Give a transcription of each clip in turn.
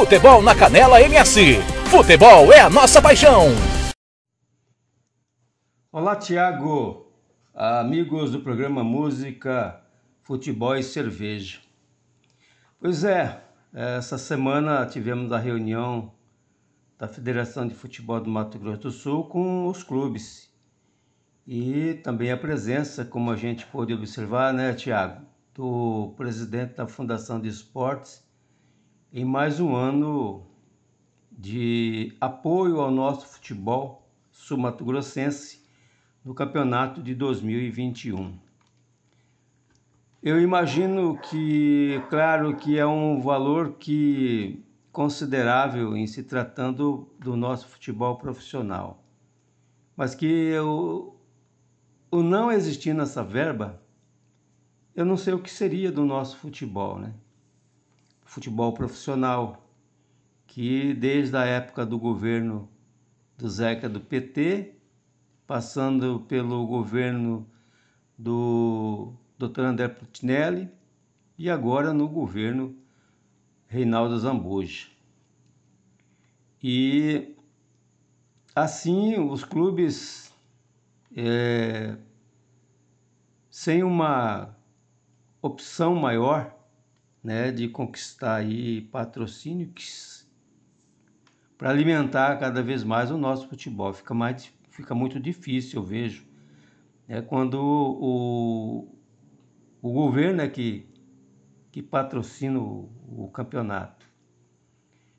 Futebol na Canela MS. Futebol é a nossa paixão. Olá, Tiago, amigos do programa Música, Futebol e Cerveja. Pois é, essa semana tivemos a reunião da Federação de Futebol do Mato Grosso do Sul com os clubes. E também a presença, como a gente pôde observar, né, Tiago, do presidente da Fundação de Esportes, em mais um ano de apoio ao nosso futebol sumatogrossense no campeonato de 2021. Eu imagino que, claro, que é um valor que considerável em se tratando do nosso futebol profissional, mas que o, o não existir nessa verba, eu não sei o que seria do nosso futebol, né? futebol profissional, que desde a época do governo do Zeca do PT, passando pelo governo do Dr. André Putinelli e agora no governo Reinaldo Zambuja. E assim os clubes é, sem uma opção maior né, de conquistar aí patrocínios para alimentar cada vez mais o nosso futebol. Fica, mais, fica muito difícil, eu vejo. É quando o, o governo é que, que patrocina o, o campeonato.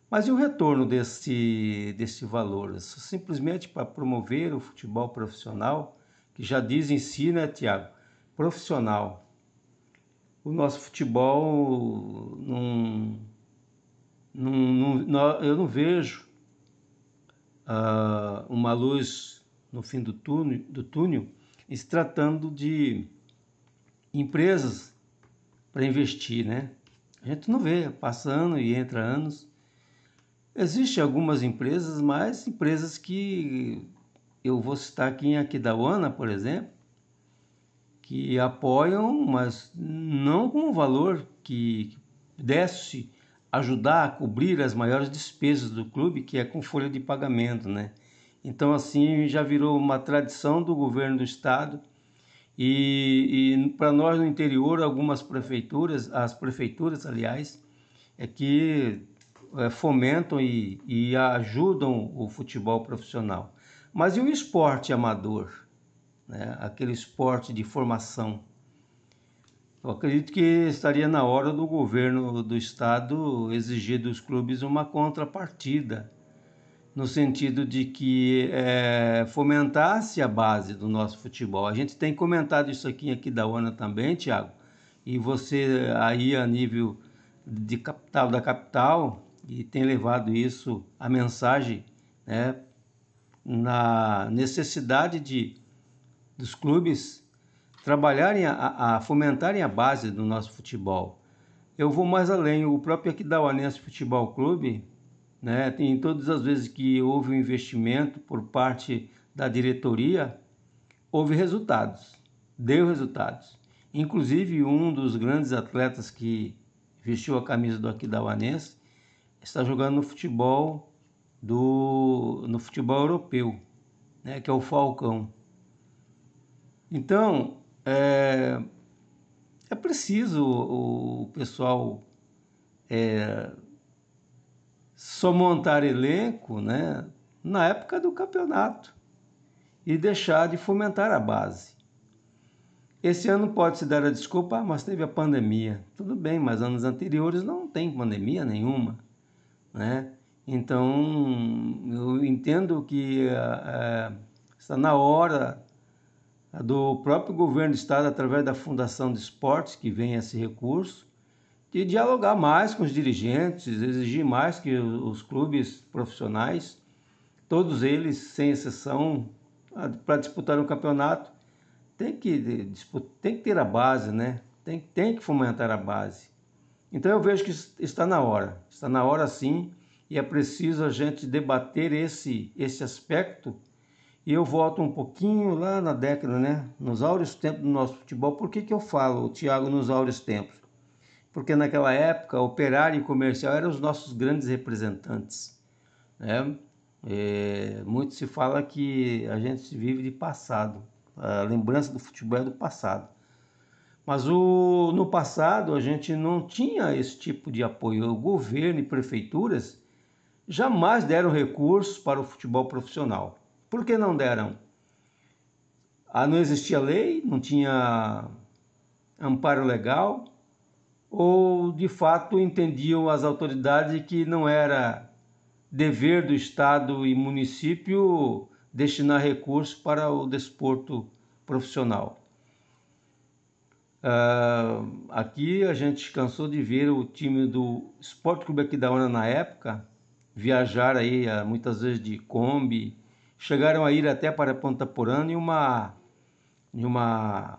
Mas e o retorno desse, desse valor? Simplesmente para promover o futebol profissional, que já diz em si, né, Tiago? Profissional o nosso futebol não, não, não, eu não vejo ah, uma luz no fim do túnel, do túnel e se tratando de empresas para investir, né? A gente não vê, passando e entra anos. Existem algumas empresas, mas empresas que eu vou citar aqui em Aquidauana, por exemplo, que apoiam, mas não com o valor que desse ajudar a cobrir as maiores despesas do clube, que é com folha de pagamento, né? Então, assim, já virou uma tradição do governo do estado. E, e para nós no interior, algumas prefeituras, as prefeituras, aliás, é que é, fomentam e, e ajudam o futebol profissional. Mas e o esporte amador? né? aquele esporte de formação. Eu acredito que estaria na hora do governo do estado exigir dos clubes uma contrapartida, no sentido de que é, fomentasse a base do nosso futebol. A gente tem comentado isso aqui, aqui da ONU também, Tiago, e você aí a nível de capital da capital e tem levado isso a mensagem né, na necessidade de dos clubes trabalharem a, a fomentarem a base do nosso futebol. Eu vou mais além, o próprio Aquidauanense Futebol Clube, né, tem todas as vezes que houve um investimento por parte da diretoria, houve resultados, deu resultados. Inclusive, um dos grandes atletas que vestiu a camisa do Aquidauanense está jogando no futebol do no futebol europeu, né, que é o Falcão. Então, é, é preciso o, pessoal é, só montar elenco né, na época do campeonato e deixar de fomentar a base. Esse ano pode se dar a desculpa, ah, mas teve a pandemia. Tudo bem, mas anos anteriores não tem pandemia nenhuma, né? Então eu entendo que é, é está na hora do próprio governo do estado através da Fundação de Esportes que vem esse recurso, de dialogar mais com os dirigentes, exigir mais que os clubes profissionais, todos eles sem exceção, para disputar um campeonato, tem que tem que ter a base, né? Tem, tem que fomentar a base. Então eu vejo que está na hora, está na hora sim, e é preciso a gente debater esse esse aspecto e eu volto um pouquinho lá na década, né? Nos áureos tempos do nosso futebol. Por que, que eu falo, Tiago, nos áureos tempos? Porque naquela época, operário e comercial eram os nossos grandes representantes. Né? É, muito se fala que a gente vive de passado. A lembrança do futebol é do passado. Mas o, no passado a gente não tinha esse tipo de apoio. O governo e prefeituras jamais deram recursos para o futebol profissional. Por que não deram? Ah, não existia lei, não tinha amparo legal, ou de fato entendiam as autoridades que não era dever do Estado e município destinar recursos para o desporto profissional. Uh, aqui a gente cansou de ver o time do Esporte Clube ONU na época viajar aí ah, muitas vezes de Kombi chegaram a ir até para Ponta Porã em uma, em uma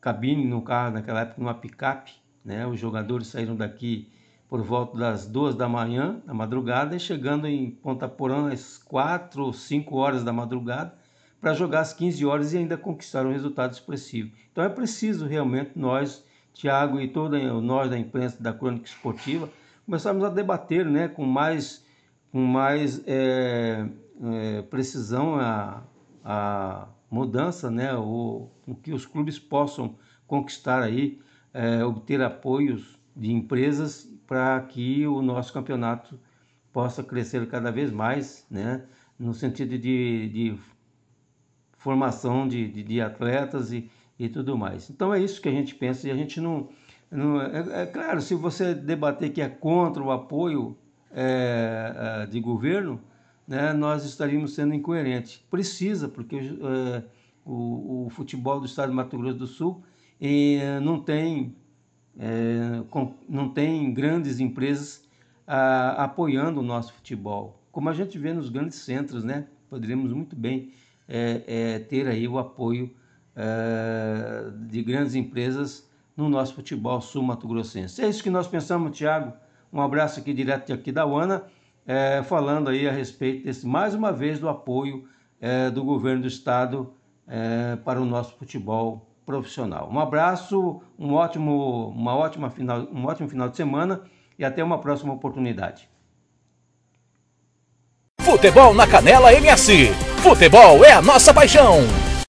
cabine, no carro, naquela época, numa picape. Né? Os jogadores saíram daqui por volta das duas da manhã, da madrugada, e chegando em Ponta Porã às quatro ou cinco horas da madrugada, para jogar às 15 horas e ainda conquistar um resultado expressivo. Então é preciso realmente nós, Tiago e toda nós da imprensa da crônica esportiva, começarmos a debater né, com mais, com mais é, é, precisão a, a mudança, né, o o que os clubes possam conquistar aí, é, obter apoios de empresas para que o nosso campeonato possa crescer cada vez mais, né, no sentido de, de formação de, de, de, atletas e, e tudo mais. Então é isso que a gente pensa e a gente não. não é, é claro, se você debater que é contra o apoio é, é de governo, né, nós estaríamos sendo incoerentes. Precisa, porque eh, o, o, futebol do estado de Mato Grosso do Sul e, eh, não, tem, eh, com, não tem grandes empresas ah, apoiando o nosso futebol, como a gente vê nos grandes centros, né? Poderíamos muito bem ter aí o apoio ah, de grandes empresas no nosso futebol sul-mato-grossense. É isso que nós pensamos, Tiago. Um abraço aqui direto de aqui da UANA é, falando aí a respeito desse, mais uma vez, do apoio é, do governo do estado é, para o nosso futebol profissional. Um abraço, um ótimo, uma ótima final, um ótimo final de semana e até uma próxima oportunidade. Futebol na Canela MS. Futebol é a nossa paixão.